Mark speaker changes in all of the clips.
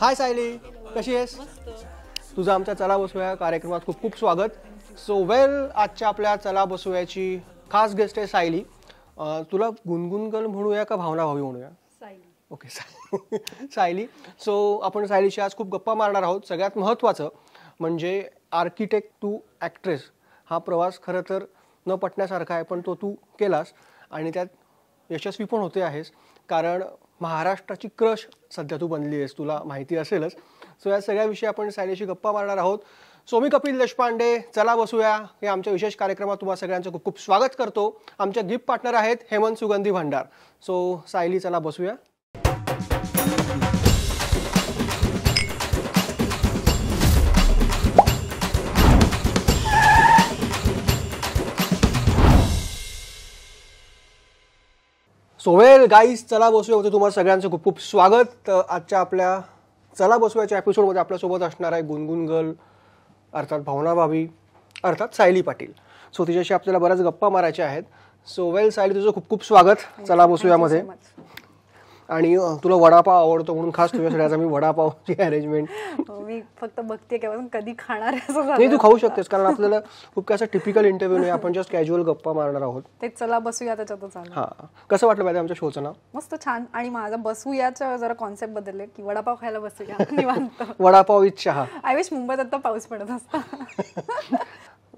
Speaker 1: हाय सायली
Speaker 2: कशी आहेस तुझं आमच्या चला बसूया कार्यक्रमात खूप खूप स्वागत सो वेल आजच्या आपल्या चला बसूयाची खास गेस्ट आहे सायली तुला गुणगुणगल म्हणूया का भावना भावी म्हणूया ओके सायली सो आपण सायलीशी आज खूप गप्पा मारणार आहोत सगळ्यात महत्त्वाचं म्हणजे आर्किटेक्ट टू ॲक्ट्रेस हा प्रवास खरं तर न पटण्यासारखा आहे पण तो तू केलास आणि त्यात यशस्वी पण होते आहेस कारण महाराष्ट्राची क्रश सध्या तू बनली आहेस तुला माहिती असेलच सो या सगळ्याविषयी आपण सायलीशी गप्पा मारणार आहोत सो मी कपिल देशपांडे चला बसूया या आमच्या विशेष कार्यक्रमात तुम्हाला सगळ्यांचं खूप खूप स्वागत करतो आमच्या गिफ्ट पार्टनर आहेत हेमंत सुगंधी भंडार सो सायली चला बसूया सो वेल गाईज चला बसूया होते तुम्हाला सगळ्यांचं खूप खूप स्वागत आजच्या आपल्या चला बसूयाच्या एपिसोडमध्ये आपल्यासोबत असणार आहे गुनगुन गर्ल अर्थात भावना भावी अर्थात सायली पाटील सो तिच्याशी आपल्याला बऱ्याच गप्पा मारायच्या आहेत सो वेल सायली तुझं खूप खूप स्वागत चला बसूयामध्ये आणि तुला वडापाव आवडतो म्हणून खास तुझ्यासाठी आज आम्ही वडापावची अरेंजमेंट
Speaker 1: हो, मी फक्त बघते कधी खाणार नाही तू खाऊ शकतेस
Speaker 2: कारण आपल्याला खूप काय असं टिपिकल इंटरव्ह्यू नाही आपण जस्ट कॅज्युअल गप्पा मारणार आहोत
Speaker 1: ते चला बसूया त्याच्यातच हा
Speaker 2: कसं वाटलं पाहिजे आमच्या शोचं नाव
Speaker 1: मस्त छान आणि माझा बसूयाचं जरा कॉन्सेप्ट बदलले की वडापाव खायला बसूया
Speaker 2: वडापाव विथ चहा
Speaker 1: आय विश मुंबईत आता पाऊस पडत असतो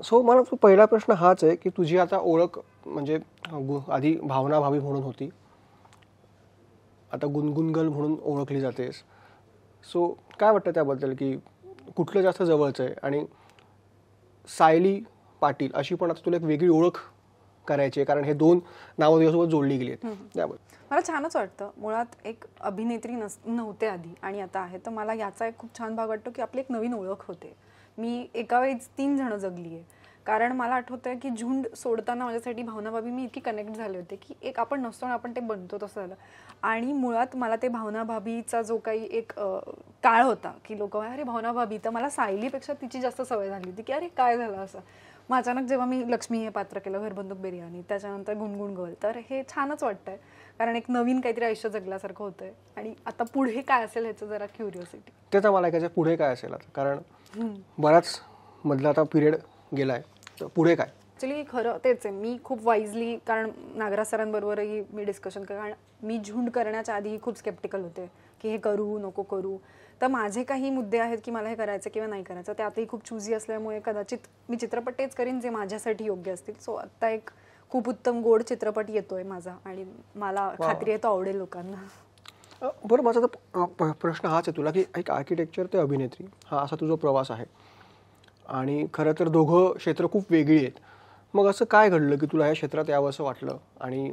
Speaker 2: सो मला पहिला प्रश्न हाच आहे की तुझी आता ओळख म्हणजे आधी भावना भावी म्हणून होती आता गुनगुनगल म्हणून ओळखली जातेस सो काय वाटतं त्याबद्दल की कुठलं जास्त जवळचं आहे आणि सायली पाटील अशी पण आता तुला एक वेगळी ओळख करायची आहे कारण हे दोन नावं तुझ्यासोबत जोडली गेली आहेत त्याबद्दल
Speaker 1: मला छानच वाटतं मुळात एक अभिनेत्री नस नव्हते आधी आणि आता आहे तर मला याचा एक खूप छान भाग वाटतो की आपली एक नवीन ओळख होते मी एका वेळीच तीन जणं जगली आहे कारण मला आठवतं की झुंड सोडताना माझ्यासाठी भाभी मी इतकी कनेक्ट झाले होते की एक आपण नसतो आपण ते बनतो तसं झालं आणि मुळात मला ते भावनाभाबीचा जो काही एक काळ होता की लोक अरे भाभी तर मला सायलीपेक्षा तिची जास्त सवय झाली होती की अरे काय झालं असं मग अचानक जेव्हा मी लक्ष्मी हे पात्र केलं घरबंदूक बिर्याणी त्याच्यानंतर गुणगुण गोल तर हे छानच वाटतंय कारण एक नवीन काहीतरी आयुष्य जगल्यासारखं होतंय आणि आता पुढे काय असेल ह्याचं जरा क्युरिओसिटी
Speaker 2: ते तर मला पुढे काय असेल आता कारण बराच मधला आता पिरियड गेलाय पुढे काय
Speaker 1: ॲक्च्युली खरं तेच आहे मी खूप वाईजली कारण नागरा सरांबरोबरही मी डिस्कशन कारण मी झुंड करण्याच्या आधीही खूप स्केप्टिकल होते की हे करू नको करू तर माझे काही मुद्दे आहेत की मला हे करायचं किंवा नाही करायचं आताही खूप चुझी असल्यामुळे कदाचित मी चित्रपट तेच करीन जे माझ्यासाठी योग्य असतील सो आत्ता एक खूप उत्तम गोड चित्रपट येतोय माझा आणि मला खात्री आहे तो आवडेल लोकांना
Speaker 2: बरं माझा तर प्रश्न हाच आहे तुला की एक आर्किटेक्चर ते अभिनेत्री हा असा तुझा प्रवास आहे आणि खरं तर दोघं क्षेत्र खूप वेगळी आहेत मग असं काय घडलं की तुला या क्षेत्रात यावं असं वाटलं आणि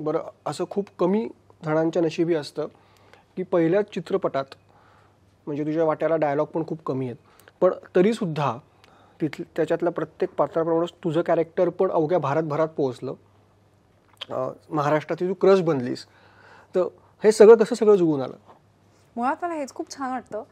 Speaker 2: बरं असं खूप कमी जणांच्या नशिबी असतं की पहिल्याच चित्रपटात म्हणजे तुझ्या वाट्याला डायलॉग पण खूप कमी आहेत पण तरीसुद्धा तिथ त्याच्यातल्या प्रत्येक पात्राप्रमाणेच तुझं कॅरेक्टर पण अवघ्या भारतभरात पोहोचलं महाराष्ट्रातली तू क्रश बनलीस तर हे सगळं कसं सगळं जुगून आलं
Speaker 1: मुळात मला हेच खूप छान वाटतं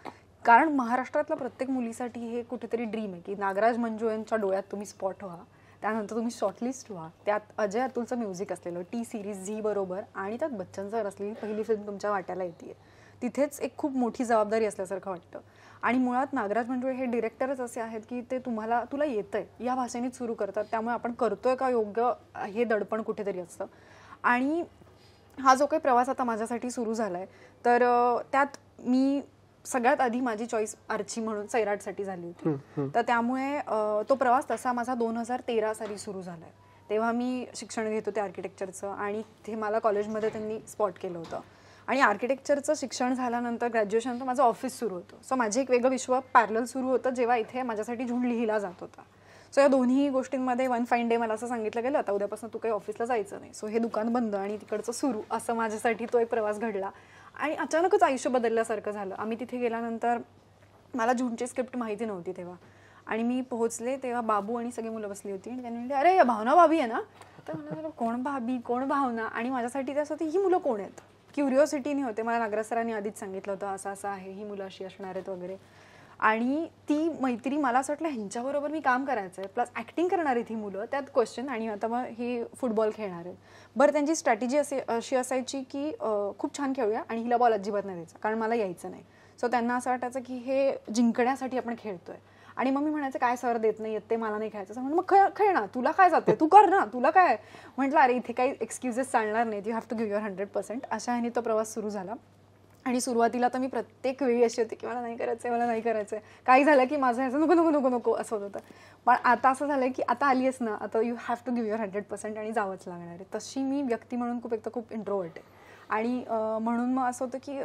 Speaker 1: कारण महाराष्ट्रातल्या प्रत्येक मुलीसाठी हे कुठेतरी ड्रीम आहे की नागराज मंजू यांच्या डोळ्यात तुम्ही स्पॉट व्हा त्यानंतर तुम्ही शॉर्टलिस्ट व्हा त्यात अजय अतुलचं म्युझिक असलेलं टी सिरीज झी बरोबर आणि त्यात बच्चन सर असलेली पहिली फिल्म तुमच्या वाट्याला येते तिथेच एक खूप मोठी जबाबदारी असल्यासारखं वाटतं आणि मुळात नागराज मंजुळे हे डिरेक्टरच असे आहेत की ते तुम्हाला तुला येतं आहे या भाषेनेच सुरू करतात त्यामुळे आपण करतोय का योग्य हे दडपण कुठेतरी असतं आणि हा जो काही प्रवास आता माझ्यासाठी सुरू झाला आहे तर त्यात मी सगळ्यात आधी माझी चॉईस आर्ची म्हणून साठी झाली होती तर त्यामुळे तो प्रवास तसा माझा दोन हजार तेरा साली सुरू झालाय तेव्हा मी शिक्षण घेत होते आर्किटेक्चरचं आणि ते मला कॉलेजमध्ये त्यांनी स्पॉट केलं होतं आणि आर्किटेक्चरचं शिक्षण झाल्यानंतर तर माझं ऑफिस सुरू होतं सो माझे एक वेगळं विश्व पॅरल सुरू होतं जेव्हा इथे माझ्यासाठी झुंड लिहिला जात होता सो या दोन्ही गोष्टींमध्ये वन फाईन डे मला असं सांगितलं गेलं आता उद्यापासून तू काही ऑफिसला जायचं नाही सो हे दुकान बंद आणि तिकडचं सुरू असं माझ्यासाठी तो एक प्रवास घडला आणि अचानकच आयुष्य बदलल्यासारखं झालं आम्ही तिथे गेल्यानंतर मला जूनची स्क्रिप्ट माहिती नव्हती तेव्हा आणि मी पोहोचले तेव्हा बाबू आणि सगळी मुलं बसली होती आणि त्यांनी म्हटले अरे भावना भाभी आहे ना तर मला कोण भाभी कोण भावना आणि माझ्यासाठी ते असं ही मुलं कोण आहेत क्युरिओसिटीने होते मला नागरा सरांनी आधीच सांगितलं होतं असं असं आहे ही मुलं अशी असणार आहेत वगैरे आणि ती मैत्री मला असं वाटलं ह्यांच्याबरोबर मी काम करायचं आहे प्लस ॲक्टिंग आहेत ही मुलं त्यात क्वेश्चन आणि आता मग ही फुटबॉल खेळणार आहेत बरं त्यांची स्ट्रॅटेजी असे अशी असायची की खूप छान खेळूया आणि हिला बॉल अजिबात नाही द्यायचा कारण मला यायचं नाही सो त्यांना असं वाटायचं की हे जिंकण्यासाठी आपण खेळतोय आणि मग मी म्हणायचं काय सर देत नाही येत ते मला नाही खेळायचं म्हणून मग खेळ ना तुला काय जाते तू कर ना तुला काय म्हटलं अरे इथे काही एक्सक्युजेस चालणार नाहीत you have to give your hundred percent अशा ह्याने तो प्रवास सुरू झाला आणि सुरुवातीला तर मी प्रत्येक वेळी अशी होती की मला नाही करायचं मला नाही करायचं आहे काही झालं की माझं ह्याचं नको नको नको नको असं होत होतं पण आता असं झालं की आता आली आहेस ना आता you have to give your hundred percent आणि जावंच लागणार आहे तशी मी व्यक्ती म्हणून खूप एकदा खूप इंट्रोवर्ट आहे आणि म्हणून मग असं होतं की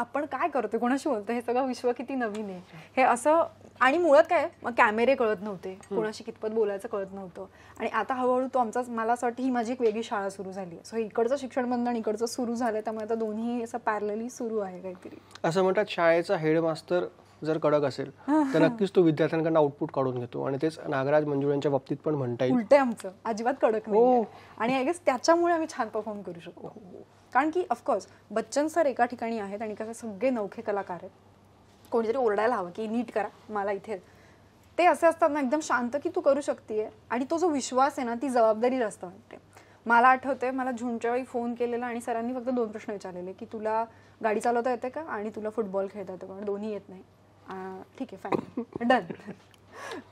Speaker 1: आपण काय करतो कोणाशी बोलतो हे सगळं विश्व किती नवीन आहे हे असं आणि मुळात काय मग कॅमेरे कळत नव्हते कोणाशी कितपत बोलायचं कळत नव्हतं आणि आता हळूहळू तो आमचा मला असं वाटतं ही माझी एक वेगळी शाळा सुरू झाली सो इकडचं शिक्षण बंद आणि इकडचं सुरू झालं त्यामुळे आता दोन्ही असं पॅरलली सुरू आहे काहीतरी
Speaker 2: असं म्हणतात शाळेचा हेडमास्तर जर कडक असेल तर नक्कीच तो विद्यार्थ्यांकडून आउटपुट काढून घेतो आणि तेच नागराज मंजुळ यांच्या बाबतीत पण म्हणता येईल
Speaker 1: आमचं अजिबात कडक हो. नाही आणि आय गेस त्याच्यामुळे आम्ही छान परफॉर्म करू शकतो हो. कारण की ऑफकोर्स बच्चन सर एका ठिकाणी आहेत आणि कसं सगळे नवखे कलाकार आहेत कोणीतरी ओरडायला हवं की नीट करा मला इथे ते असे असतात ना एकदम शांत की तू करू शकते आणि तो जो विश्वास आहे ना ती जबाबदारी जास्त वाटते मला आठवते मला झुंच्या वेळी फोन केलेला आणि सरांनी फक्त दोन प्रश्न विचारलेले की तुला गाडी चालवता येते का आणि तुला फुटबॉल खेळता येतं पण दोन्ही येत नाही ठीक आहे फाईन डन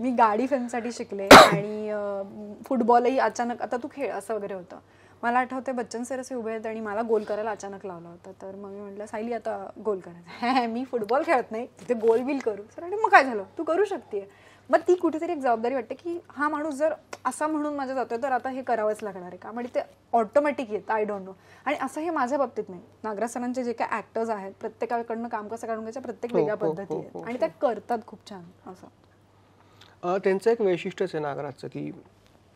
Speaker 1: मी गाडी फिल्मसाठी शिकले आणि फुटबॉलही अचानक आता तू खेळ असं वगैरे होतं मला आठवते बच्चन सर असे उभे आहेत आणि मला गोल करायला अचानक लावला होता तर मग मी म्हटलं सायली आता गोल करायचं मी फुटबॉल खेळत नाही तिथे गोल बिल करू सर आणि मग काय झालं तू करू शकते मग ती कुठेतरी एक जबाबदारी वाटते की हा माणूस जर असा म्हणून माझा जातोय तर आता हे करावंच लागणार आहे का म्हणजे ते ऑटोमॅटिक येत आय डोंट नो आणि असं हे माझ्या बाबतीत नाही नागराज सरांचे जे काय ऍक्टर्स आहेत प्रत्येकाकडनं काम कसं काढून घ्यायच्या प्रत्येक हो, वेगळ्या हो, हो, पद्धती आहेत आणि त्या करतात खूप छान असं
Speaker 2: त्यांचं एक वैशिष्ट्यच आहे नागराजचं की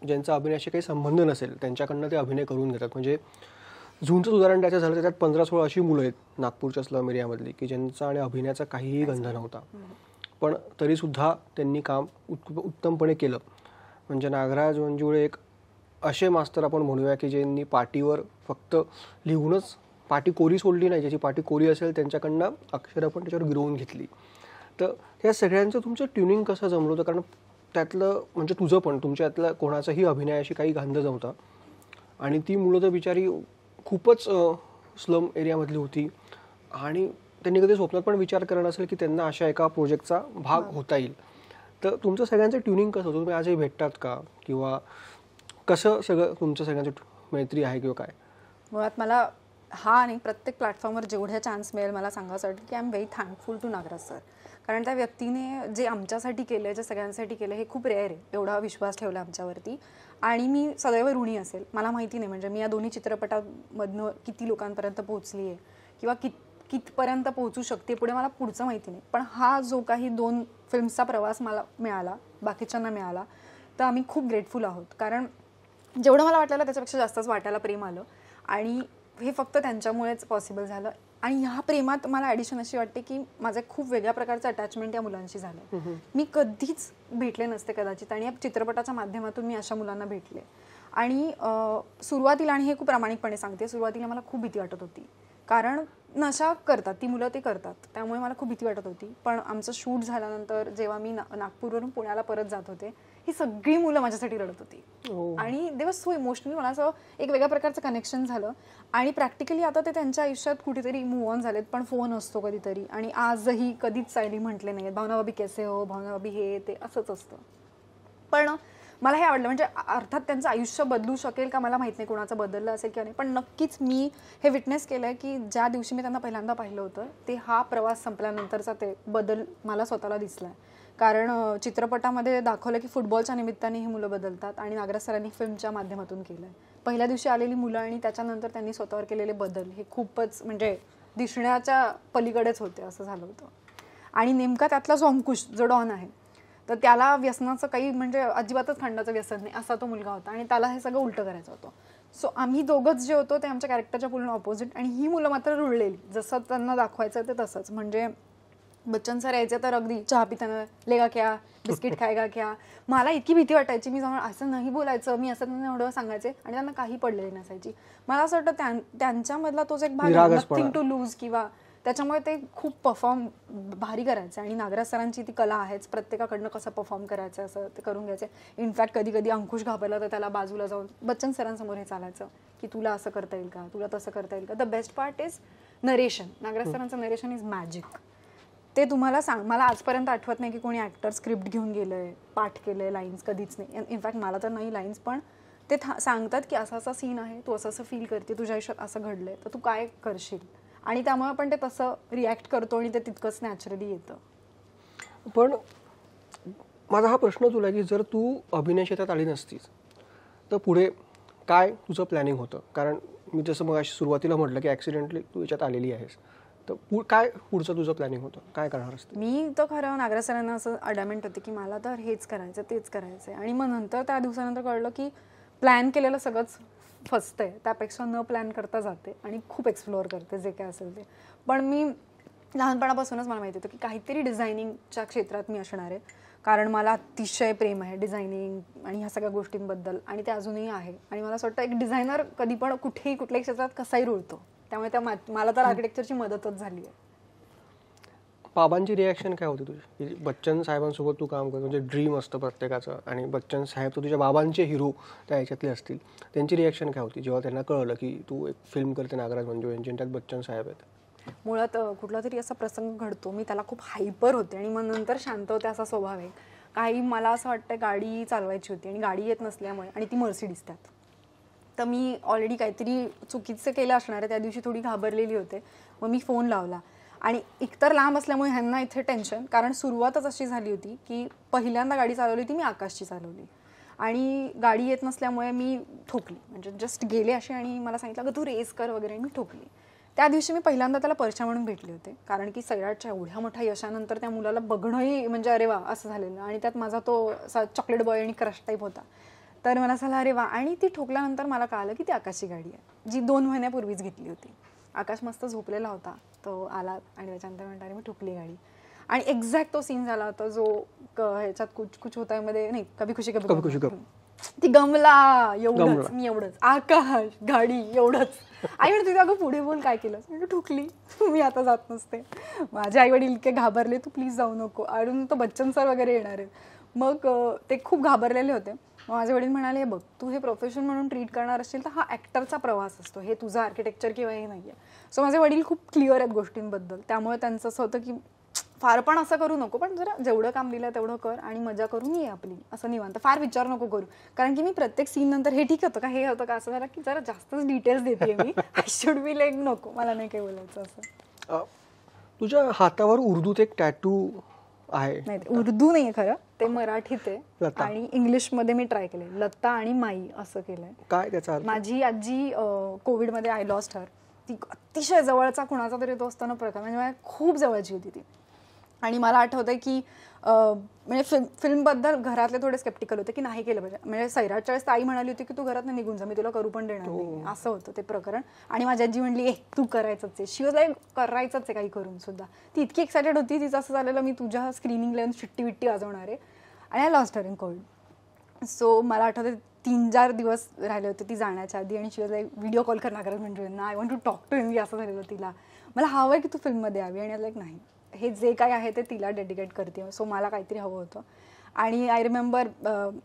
Speaker 2: ज्यांचा अभिनयाशी काही संबंध नसेल त्यांच्याकडनं ते अभिनय करून घेतात म्हणजे झूनचंच उदाहरण द्यायचं झालं त्यात पंधरा सोळा अशी मुलं आहेत नागपूरच्या स्लम एरियामधली की ज्यांचा आणि अभिनयाचा काहीही गंध नव्हता पण तरीसुद्धा त्यांनी काम उत्तमपणे केलं म्हणजे नागराज वंजुळे एक असे मास्तर आपण म्हणूया की ज्यांनी पाठीवर फक्त लिहूनच पाठी कोरी सोडली नाही ज्याची पाठी कोरी असेल त्यांच्याकडनं अक्षरं पण त्याच्यावर गिरवून घेतली तर या सगळ्यांचं तुमचं ट्युनिंग कसं जमलं होतं कारण त्यातलं म्हणजे तुझं पण तुमच्यातलं कोणाचाही अभिनयाशी काही गांध नव्हता आणि ती मुलं तर बिचारी खूपच स्लम एरियामधली होती आणि त्यांनी कधी स्वप्नात पण विचार करत असेल की त्यांना अशा एका प्रोजेक्टचा भाग होता येईल तर तुमचं सगळ्यांचं ट्युनिंग कसं होतं तुम्ही आजही भेटतात का किंवा कसं सगळं तुमचं सगळ्यांचं मैत्री आहे किंवा काय
Speaker 1: मुळात मला हा आणि प्रत्येक प्लॅटफॉर्मवर जेवढ्या चान्स मिळेल मला सांगायसाठी की I am very thankful to Nagraj sir कारण त्या व्यक्तीने जे आमच्यासाठी केलं जे सगळ्यांसाठी केलं हे खूप रेअर आहे एवढा विश्वास ठेवला आमच्यावरती आणि मी सदैव ऋणी असेल मला माहिती नाही म्हणजे मी या दोन्ही चित्रपटामधनं किती लोकांपर्यंत पोहोचली आहे किंवा कित कितपर्यंत पोहोचू शकते पुढे मला पुढचं माहिती नाही पण हा जो काही दोन फिल्म्सचा प्रवास मला मिळाला बाकीच्यांना मिळाला तर आम्ही खूप ग्रेटफुल आहोत कारण जेवढं मला वाटलेलं त्याच्यापेक्षा जास्तच वाटायला प्रेम आलं आणि हे फक्त त्यांच्यामुळेच पॉसिबल झालं आणि ह्या प्रेमात मला ॲडिशन अशी वाटते की माझं खूप वेगळ्या प्रकारचं अटॅचमेंट या मुलांशी झालं मी कधीच भेटले नसते कदाचित आणि या चित्रपटाच्या माध्यमातून मी अशा मुलांना भेटले आणि सुरुवातीला आणि हे खूप प्रामाणिकपणे सांगते सुरुवातीला मला खूप भीती वाटत होती कारण नशा करतात ती मुलं ते करतात त्यामुळे मला खूप भीती वाटत होती पण आमचं शूट झाल्यानंतर जेव्हा मी ना नागपूरवरून पुण्याला परत जात होते ही सगळी मुलं माझ्यासाठी रडत होती हो. आणि वॉज सो इमोशनल मला असं एक वेगळ्या प्रकारचं कनेक्शन झालं आणि प्रॅक्टिकली आता ते त्यांच्या आयुष्यात कुठेतरी मूव्ह ऑन झालेत पण फोन असतो कधीतरी आणि आजही कधीच सायली म्हटले नाहीत भावनाबाबी कसे हो भावनाबाबी हे ते असंच असतं पण मला हे आवडलं म्हणजे अर्थात त्यांचं आयुष्य बदलू शकेल का मला माहित नाही कोणाचं बदललं असेल किंवा नाही पण नक्कीच मी हे विटनेस केलं आहे की ज्या दिवशी मी त्यांना पहिल्यांदा पाहिलं होतं ते हा प्रवास संपल्यानंतरचा ते बदल मला स्वतःला दिसला कारण चित्रपटामध्ये दाखवलं की फुटबॉलच्या निमित्ताने ही मुलं बदलतात आणि नागराज सरांनी फिल्मच्या माध्यमातून केलं आहे पहिल्या दिवशी आलेली मुलं आणि त्याच्यानंतर त्यांनी स्वतःवर केलेले बदल हे खूपच म्हणजे दिसण्याच्या पलीकडेच होते असं झालं होतं आणि नेमका त्यातला जो अंकुश जो डॉन आहे तर त्याला व्यसनाचं काही म्हणजे अजिबातच खंडाचं व्यसन नाही असा तो मुलगा होता आणि त्याला हे सगळं उलटं करायचं होतं सो आम्ही दोघंच जे होतो ते आमच्या कॅरेक्टरच्या पूर्ण ऑपोजिट आणि ही मुलं मात्र रुळलेली जसं त्यांना दाखवायचं ते तसंच म्हणजे बच्चन सर यायचे तर अगदी चहा पिताना लेगा क्या बिस्किट खायगा क्या मला इतकी भीती वाटायची मी जाऊन असं नाही बोलायचं मी असं त्यांना एवढं सांगायचे आणि त्यांना काही पडलेली नसायची मला असं वाटतं त्यांच्यामधला तोच एक भाग नथिंग टू लूज किंवा त्याच्यामुळे ते खूप परफॉर्म भारी करायचे आणि नागराज सरांची ती कला आहेच प्रत्येकाकडनं कसं परफॉर्म करायचं असं ते करून घ्यायचे इनफॅक्ट कधी कधी अंकुश घाबरला तर त्याला बाजूला जाऊन बच्चन सरांसमोर हे चालायचं की तुला असं करता येईल का तुला तसं करता येईल का the best part is narration Nagraj सरांचं नरेशन इज मॅजिक ते तुम्हाला सांग मला आजपर्यंत आठवत नाही की कोणी ॲक्टर स्क्रिप्ट घेऊन गेलं आहे पाठ केलं आहे लाईन्स कधीच नाही इनफॅक्ट मला तर नाही लाईन्स पण ते था सांगतात की असा असा सीन आहे तू असं असं फील करते तुझ्या आयुष्यात असं घडलं आहे तर तू काय करशील आणि त्यामुळे आपण ते तसं रिॲक्ट करतो आणि ते तितकंच नॅचरली येतं
Speaker 2: पण माझा हा प्रश्न तुला की जर तू अभिनय क्षेत्रात आली नसतीस तर पुढे काय तुझं प्लॅनिंग होतं कारण मी जसं मग सुरुवातीला म्हटलं की ॲक्सिडेंटली तू याच्यात आलेली आहेस तर काय पुढचं तुझं प्लॅनिंग होतं काय करणार असतं
Speaker 1: मी तर खरं नागरा सरांना असं अडामेंट होते की मला तर हेच करायचं तेच करायचं आणि मग नंतर त्या दिवसानंतर कळलं की प्लॅन केलेलं सगळंच फसतंय त्यापेक्षा न प्लॅन करता जाते आणि खूप एक्सप्लोअर करते जे काय असेल ते पण मी लहानपणापासूनच मला माहिती होतं की काहीतरी डिझायनिंगच्या क्षेत्रात मी असणार आहे कारण मला अतिशय प्रेम आहे डिझायनिंग आणि ह्या सगळ्या गोष्टींबद्दल आणि ते अजूनही आहे आणि मला असं वाटतं एक डिझायनर कधी पण कुठेही कुठल्याही क्षेत्रात कसाही रुळतो त्यामुळे त्या मला तर आर्किटेक्चरची मदतच झाली आहे
Speaker 2: बाबांची रिॲक्शन काय होती तुझी बच्चन साहेबांसोबत तू काम करतो म्हणजे ड्रीम असतं प्रत्येकाचं आणि बच्चन साहेब तू तुझ्या बाबांचे हिरो त्या ह्याच्यातले असतील त्यांची रिॲक्शन काय होती जेव्हा त्यांना कळलं की तू एक फिल्म करते नागराज म्हणजे यांच्या त्यात बच्चन साहेब आहेत
Speaker 1: मुळात कुठला तरी असा प्रसंग घडतो मी त्याला खूप हायपर होते आणि मग नंतर शांत होते असा स्वभाव आहे काही मला असं वाटतं गाडी चालवायची होती आणि गाडी येत नसल्यामुळे आणि ती मर्सिडीज त्यात तर मी ऑलरेडी काहीतरी चुकीचं केलं असणार आहे त्या दिवशी थोडी घाबरलेली होते मग मी फोन लावला आणि एकतर लांब असल्यामुळे ह्यांना इथे टेन्शन कारण सुरुवातच अशी झाली होती की पहिल्यांदा गाडी चालवली होती मी आकाशची चालवली आणि गाडी येत नसल्यामुळे मी ठोकली म्हणजे जस्ट गेले असे आणि मला सांगितलं अगं तू रेस कर वगैरे मी ठोकली त्या दिवशी मी पहिल्यांदा त्याला परशा म्हणून भेटले होते कारण की सैराटच्या एवढ्या मोठ्या यशानंतर त्या मुलाला बघणंही म्हणजे अरे वा असं झालेलं आणि त्यात माझा तो असा चॉकलेट बॉय आणि क्रश टाईप होता तर मला सांगा अरे वा आणि ती ठोकल्यानंतर मला कळालं की ती आकाशची गाडी आहे जी दोन महिन्यापूर्वीच घेतली होती आकाश मस्त झोपलेला होता तो आला आणि त्याच्यानंतर म्हणतो अरे मी ठोकली गाडी आणि एक्झॅक्ट तो सीन झाला होता जो ह्याच्यात कुछ कुछ होता मध्ये नाही कभी खुशी कभी कभी खुशी ती गमला एवढंच मी एवढंच आकाश गाडी एवढंच आई म्हणते अगं पुढे बोल काय केलं म्हणजे ठुकली मी आता जात नसते माझे आई वडील इतके घाबरले तू प्लीज जाऊ नको अडून तो बच्चन सर वगैरे येणार आहे मग ते खूप घाबरलेले होते माझे वडील म्हणाले बघ तू हे प्रोफेशन म्हणून ट्रीट करणार असशील तर हा ऍक्टरचा प्रवास असतो हे तुझा आर्किटेक्चर किंवा हे नाही आहे सो माझे वडील खूप क्लिअर आहेत गोष्टींबद्दल त्यामुळे त्यांचं असं होतं की फार पण असं करू नको पण जरा जेवढं काम दिलं तेवढं कर आणि मजा करून ये आपली असं निवांत फार विचार नको करू कारण की मी प्रत्येक सीन नंतर हे ठीक होतं का हे होतं का असं झालं की जरा जास्तच डिटेल्स देते मी आय शुड बी लाईक नको मला नाही काही बोलायचं असं
Speaker 2: तुझ्या हातावर उर्दूत एक टॅटू आहे उर्दू
Speaker 1: नाही खरं ते मराठीत आहे आणि इंग्लिश मध्ये मी ट्राय केले लता आणि माई असं केलंय
Speaker 2: काय त्याचा माझी
Speaker 1: आजी कोविड मध्ये आय लॉस्ट हर ती अतिशय जवळचा कुणाचा तरी तो असताना प्रकार म्हणजे खूप जवळची होती ती आणि मला आठवतंय की म्हणजे फिल्म फिल्मबद्दल घरातले थोडे स्केप्टिकल होते की नाही केलं पाहिजे म्हणजे सैराजच्या वेळेस आई म्हणाली होती की तू घरात निघून जा मी तुला करू पण देणार हो. नाही असं होतं ते प्रकरण आणि माझी आजी म्हणली एक तू करायचंच आहे शिवज लाईक करायचंच आहे काही करून सुद्धा ती इतकी एक्सायटेड होती तिचं असं झालेलं मी तुझ्या स्क्रीनिंगला येऊन शिट्टी विट्टी वाजवणार आहे आणि I lost her in cold so मला आठवतं तीन चार दिवस राहिले होते ती जाण्याच्या आधी आणि शिवज लाईक व्हिडिओ कॉल करणार करत म्हणजे ना I want to talk to him असं झालेलं तिला मला हवं आहे की तू फिल्ममध्ये यावी आणि लाईक नाही हे जे काय आहे ते तिला डेडिकेट करते सो मला काहीतरी हवं होतं आणि आय रिमेंबर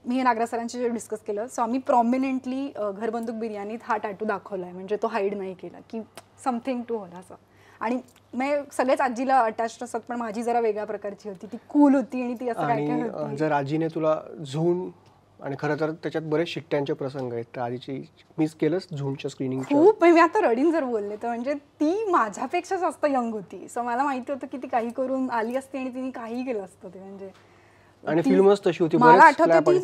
Speaker 1: मी नागरा सरांशी जे डिस्कस केलं सो आम्ही प्रॉमिनेंटली घरबंदूक बिर्याणीत हा टॅटू दाखवला आहे म्हणजे तो हाईड नाही केला की समथिंग टू होला असं आणि मी सगळेच आजीला अटॅच असत पण माझी जरा वेगळ्या प्रकारची होती ती कूल होती आणि ती असं काय
Speaker 2: जर आजीने तुला झोन आणि खरं तर त्याच्यात बरेच शिट्ट्यांचे प्रसंग आहेत तर आधीची मिस केलंच झूमच्या स्क्रीनिंग
Speaker 1: खूप म्हणजे मी आता रडीन जर बोलले तर म्हणजे ती माझ्यापेक्षा जास्त यंग होती सो मला माहिती होतं की ती काही करून आली असती आणि तिने काही केलं असतं ते म्हणजे आणि फिल्मच तशी होती मला आठवतं ती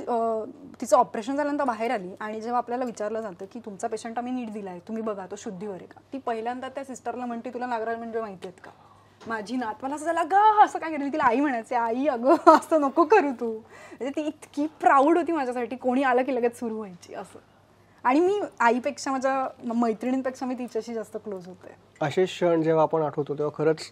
Speaker 1: तिचं ऑपरेशन झाल्यानंतर बाहेर आली आणि जेव्हा आपल्याला विचारलं जातं की तुमचा पेशंट आम्ही नीट दिलाय तुम्ही बघा तो शुद्धीवर आहे का ती पहिल्यांदा त्या सिस्टरला म्हणते तुला नागराज म्हणजे माहिती आहेत का माझी नात मला असं झाला ग असं काय केलं तिला आई म्हणायचे आई अगं असं नको करू तू म्हणजे ती इतकी प्राऊड होती माझ्यासाठी कोणी आलं की लगेच सुरू व्हायची असं आणि मी आईपेक्षा माझ्या मैत्रिणींपेक्षा मी तिच्याशी जास्त क्लोज होते
Speaker 2: असे क्षण जेव्हा आपण आठवतो तेव्हा खरंच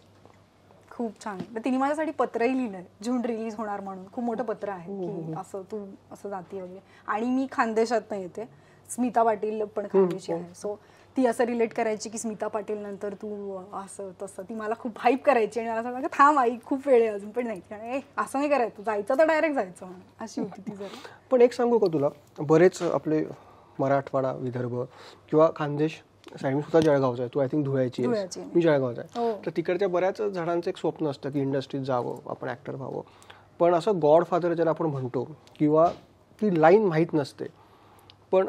Speaker 1: खूप छान तिने माझ्यासाठी पत्रही लिहिलंय जून रिलीज होणार म्हणून खूप मोठं पत्र आहे हो, की हो, हो. असं तू असं जाती वगैरे आणि मी खानदेशात येते स्मिता पाटील पण खानदेशी आहे सो ती असं रिलेट करायची की स्मिता पाटील नंतर तू असं तसं ती मला खूप हाईप करायची आणि मला सांगा थांब आई खूप वेळ आहे अजून पण नाही असं नाही करायचं जायचं तर डायरेक्ट जायचं अशी होती ती जर
Speaker 2: पण एक सांगू का तुला बरेच आपले मराठवाडा विदर्भ किंवा खानदेश साईड मी सुद्धा जळगावचा आहे तू आय थिंक धुळ्याची मी जळगावचा आहे हो. तर तिकडच्या बऱ्याच झाडांचं एक स्वप्न असतं की इंडस्ट्रीत जावं आपण ऍक्टर व्हावं पण असं गॉडफादर ज्याला आपण म्हणतो किंवा ती लाईन माहीत नसते पण